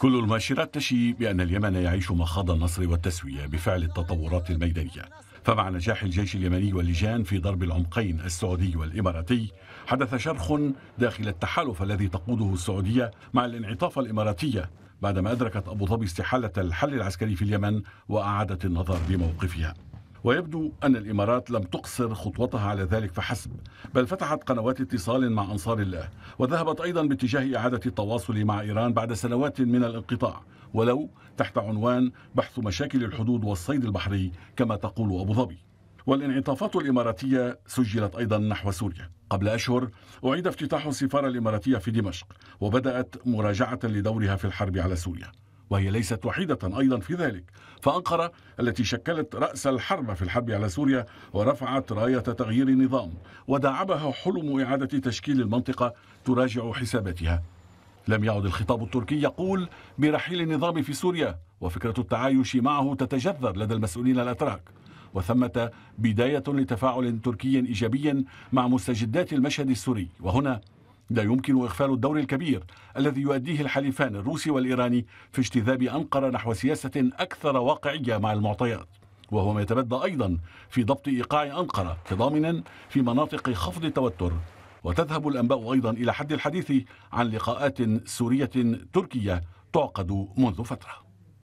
كل المؤشرات تشي بأن اليمن يعيش مخاض النصر والتسوية بفعل التطورات الميدانية فمع نجاح الجيش اليمني واللجان في ضرب العمقين السعودي والإماراتي حدث شرخ داخل التحالف الذي تقوده السعودية مع الانعطاف الإماراتية بعدما أدركت أبو ظبي استحالة الحل العسكري في اليمن وأعادت النظر بموقفها ويبدو أن الإمارات لم تقصر خطوتها على ذلك فحسب بل فتحت قنوات اتصال مع أنصار الله وذهبت أيضا باتجاه إعادة التواصل مع إيران بعد سنوات من الانقطاع ولو تحت عنوان بحث مشاكل الحدود والصيد البحري كما تقول أبو ظبي والانعطافات الإماراتية سجلت أيضا نحو سوريا قبل أشهر أعيد افتتاح السفارة الإماراتية في دمشق وبدأت مراجعة لدورها في الحرب على سوريا وهي ليست وحيدة أيضا في ذلك فأنقرة التي شكلت رأس الحرب في الحرب على سوريا ورفعت راية تغيير النظام وداعبها حلم إعادة تشكيل المنطقة تراجع حساباتها لم يعد الخطاب التركي يقول برحيل النظام في سوريا وفكرة التعايش معه تتجذر لدى المسؤولين الأتراك وثمة بداية لتفاعل تركي إيجابي مع مستجدات المشهد السوري وهنا لا يمكن إغفال الدور الكبير الذي يؤديه الحليفان الروسي والإيراني في اجتذاب أنقرة نحو سياسة أكثر واقعية مع المعطيات وهو ما يتبدى أيضا في ضبط إيقاع أنقرة كضامنا في مناطق خفض التوتر وتذهب الأنباء أيضا إلى حد الحديث عن لقاءات سورية تركية تعقد منذ فتره